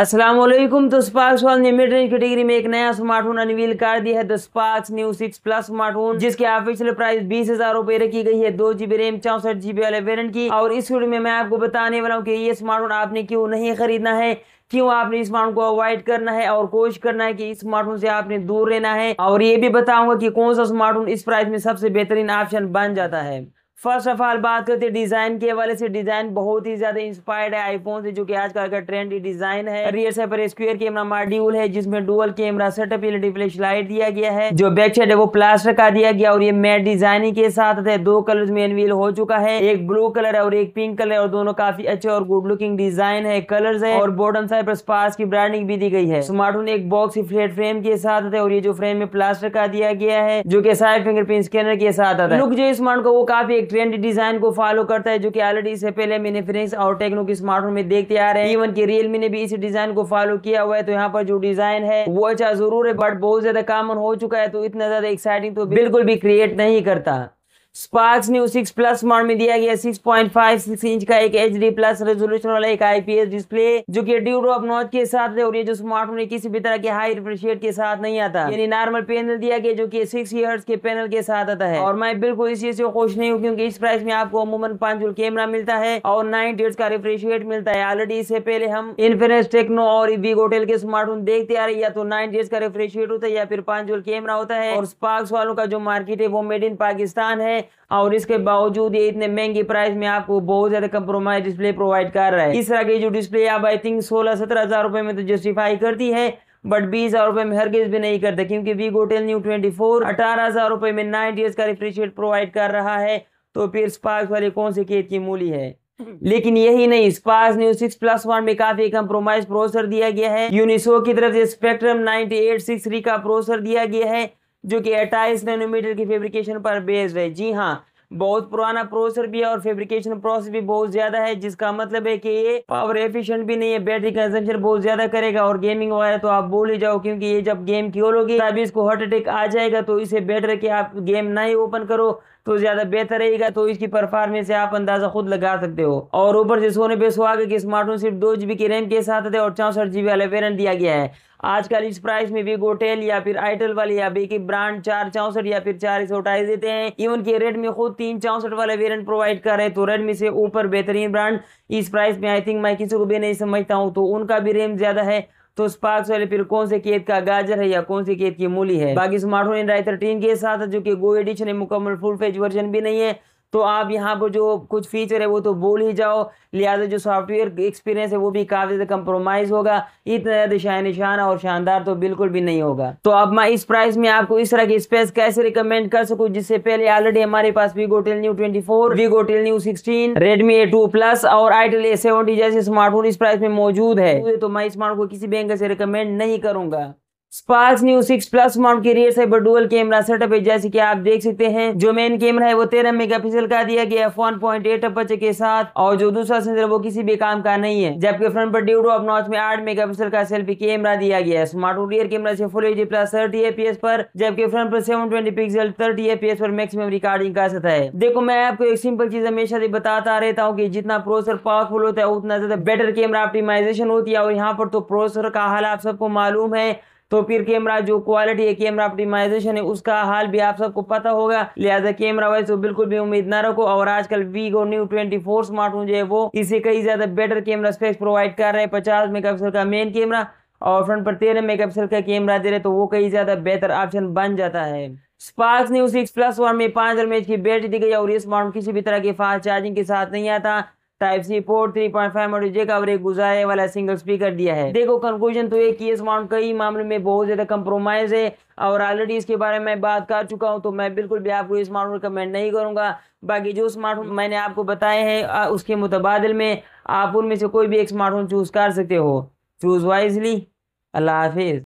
असलम तो स्पार्क्स ने mid range category में एक नया स्मार्टफोन अनवील कर दिया है the Sparx new six plus smartphone जिसकी ऑफिशियल प्राइस बीस हजार रुपए रखी गई है दो जीबी रैम चौसठ जीबी वाले वेरियंट की और इस वीडियो में मैं आपको बताने वाला हूँ कि ये स्मार्टफोन आपने क्यों नहीं खरीदना है क्यों आपने इस स्मार्टफोन को अवॉइड करना है और कोशिश करना है कि इस स्मार्टफोन से आपने दूर रहना है और ये भी बताऊंगा कि कौन सा स्मार्टफोन इस प्राइस में सबसे बेहतरीन ऑप्शन बन जाता है फर्स्ट ऑफ ऑल बात करते हैं डिज़ाइन के हवाले से डिज़ाइन बहुत ही ज़्यादा इंस्पायर्ड है आईफोन से जो कि आज का ट्रेंड डिज़ाइन है रियर साइड पर स्क्वायर कैमरा मॉड्यूल है जिसमें dual camera setup LED flash light दिया गया है जो बैक साइड है वो प्लास्टर का दिया गया और ये मैट डिजाइनिंग के साथ है दो कलर में एनवील हो चुका है एक ब्लू कलर है और एक पिंक कलर है और दोनों काफी अच्छे और गुड लुकिंग डिजाइन है कलर है और बॉटम साइड पर स्पार्स की ब्रांडिंग भी दी गई है स्मार्टफोन एक बॉक्स फ्लेट फ्रेम के साथ है और ये जो फ्रेम में प्लास्टर का दिया गया है जो की साइड फिंगरप्रिंट स्कैनर के साथ आता है लुक जो स्मार्ट को वो काफी एक ट्रेंड डिजाइन को फॉलो करता है जो कि ऑलरेडी इससे पहले मैंने फ्रेंड्स और टेक्नो के स्मार्टफोन में देखते आ रहे हैं इवन की रियलमी ने भी इसी डिजाइन को फॉलो किया हुआ है तो यहाँ पर जो डिजाइन है वो अच्छा जरूर है बट बहुत ज्यादा कॉमन हो चुका है तो इतना ज्यादा एक्साइटिंग तो बिल्कुल भी क्रिएट नहीं करता Sparx new six plus model में दिया गया six point five six inch का एक एच डी प्लस रेजोल्यूशन वाला एक आईपीएस डिस्प्ले जो कि ड्यूरोप नॉच के साथ है और ये जो स्मार्टफोन है किसी भी तरह के हाई रिफ्रेशिएट के साथ नहीं आता यानी नॉर्मल पैनल दिया गया जो कि सिक्स ईयर्स के पैनल के साथ आता है और मैं बिल्कुल इसी से खुश नहीं हूँ क्योंकि इस प्राइस में आपको अमूमन पांच कैमरा मिलता है और नाइन डेट्स का रिफ्रेशिएट मिलता है ऑलरेडी इससे पहले हम इन्फिनेस टेक्नो और होटल के स्मार्टफोन देखते आ रहे या तो नाइन डेट्स का रिफ्रेशिएट होता है या फिर पांच कैमरा होता है और स्पार्क्स वालों का जो मार्केट है वो मेड इन पाकिस्तान है और इसके बावजूद ये इतने महंगे प्राइस में आपको बहुत ज्यादा कम्प्रोमाइज डिस्प्ले प्रोवाइड कर रहा है इस तरह की जो डिस्प्ले आप आई थिंक सोलह सत्रह हजार रुपए में तो जस्टिफाई करती है बट बीस हजार रुपए में हर गेज भी नहीं करता क्योंकि Vgotel new twenty four अठारह हजार रुपए में नाइन ईयर्स का रिफ्रेशेट प्रोवाइड कर रहा है तो फिर स्पार्क वाले कौन से खेत की मूली है लेकिन यही नहीं Spark new six plus one में काफी कम्प्रोमाइज प्रोसेसर दिया गया है यूनिसो की तरफ से spectrum ninety eight six three का प्रोसेसर दिया गया है जो कि अट्ठाईस नैनोमीटर की फेब्रिकेशन पर बेस्ड है जी हाँ बहुत पुराना प्रोसेसर भी है और फेब्रिकेशन प्रोसेस भी बहुत ज्यादा है जिसका मतलब है कि ये पावर एफिशिएंट भी नहीं है बैटरी कंजम्पशन बहुत ज्यादा करेगा और गेमिंग वगैरह तो आप बोल ही जाओ क्योंकि ये जब गेम खेलोगे अभी इसको हार्ट अटैक आ जाएगा तो इसे बेटर कि आप गेम ना ही ओपन करो तो ज्यादा बेहतर रहेगा तो इसकी परफॉर्मेंस आप अंदाजा खुद लगा सकते हो और ऊपर से सोने पे सुहागा स्मार्टफोन सिर्फ दो जीबी की रैम के साथ है और चौसठ जीबी वाला वेरियंट दिया गया है आजकल इस प्राइस में भी गोटेल या फिर आइटल वाले या बेकि ब्रांड चार चौसठ या फिर चार सौ अठाईस देते हैं इवन की रेडमी खुद तीन चौसठ वाले वेरियंट प्रोवाइड कर रहे तो रेडमी से ऊपर बेहतरीन ब्रांड इस प्राइस में आई थिंक मैं किसी को भी नहीं समझता हूँ तो उनका भी रेम ज्यादा है तो स्पार्क्स वाले फिर कौन से केत का गाजर है या कौन से केत की मूली है बाकी स्मार्टफोन एंड्राइड थर्टीन के साथ जो कि गो एडिशन है मुकम्मल फुल फेज वर्जन भी नहीं है तो आप यहाँ पर जो कुछ फीचर है वो तो बोल ही जाओ लिहाजा जो सॉफ्टवेयर एक्सपीरियंस है वो भी काफ़ी ज़्यादा कम्प्रोमाइज़ होगा इतना ज़्यादा शाह निशान और शानदार तो बिल्कुल भी नहीं होगा तो अब मैं इस प्राइस में आपको इस तरह की स्पेस कैसे रिकमेंड कर सकूँ जिससे पहले ऑलरेडी हमारे पास Vgotel new twenty four Vgotel new sixteen Redmi A two plus और आईटेल ए सेवेंटी जैसे स्मार्टफोन इस प्राइस में मौजूद है तो मैं स्मार्टफोन को किसी बैंक से रिकमेंड नहीं करूंगा Sparx new six plus mount की रियर साइबर डुअल कैमरा सेटअप है जैसे कि आप देख सकते हैं जो मेन कैमरा है वो तेरह मेगापिक्सल का दिया गया F one point eight aperture के साथ और जो दूसरा सेंसर वो किसी भी काम का नहीं है जबकि फ्रंट पर ड्यू ड्रॉप नॉच में आठ मेगापिक्सल का सेल्फी कैमरा दिया गया है स्मार्ट रियर कैमरा से full H plus thirty APS पर जबकि फ्रंट पर seven twenty pixel thirty APS पर मैक्सिमम रिकॉर्डिंग का सकता है देखो मैं आपको एक सिंपल चीज हमेशा से बताता रहता हूँ की जितना प्रोसेसर पावरफुल होता है उतना ज्यादा बेटर कैमरा ऑप्टिमाइजेशन होती है और यहाँ पर तो प्रोसेसर का हाल आप सबको मालूम है तो फिर कैमरा जो क्वालिटी है कैमरा ऑप्टिमाइजेशन है उसका हाल भी आप सबको पता होगा लिहाजा कैमरा वाइज तो बिल्कुल भी उम्मीद ना रखो और आजकल वीगो न्यू ट्वेंटी फोर स्मार्टफोन जो है वो इसे कई ज्यादा बेटर कैमरा स्पेस प्रोवाइड कर रहे हैं पचास मेगा का मेन कैमरा और फ्रंट पर तेरह मेगापिक्सल का कैमरा दे रहे तो वो कई ज्यादा बेहतर ऑप्शन बन जाता है Spark new six plus one में पांच हजार की बैटरी दी गई और ये स्मार्टफोन किसी भी तरह के फास्ट चार्जिंग के साथ नहीं आता type C port three point five model और एक गुजारे वाला सिंगल स्पीकर दिया है देखो कंक्लूजन तो एक माउंट कई मामले में बहुत ज़्यादा कम्प्रोमाइज है और ऑलरेडी इसके बारे में बात कर चुका हूँ तो मैं बिल्कुल भी आपको ये स्मार्टफोन रिकमेंड नहीं करूंगा बाकी जो स्मार्टफोन मैंने आपको बताए हैं उसके मुतबादल में आप उनमें से कोई भी एक स्मार्टफोन चूज़ कर सकते हो चूज़ वाइजली अल्लाह हाफिज़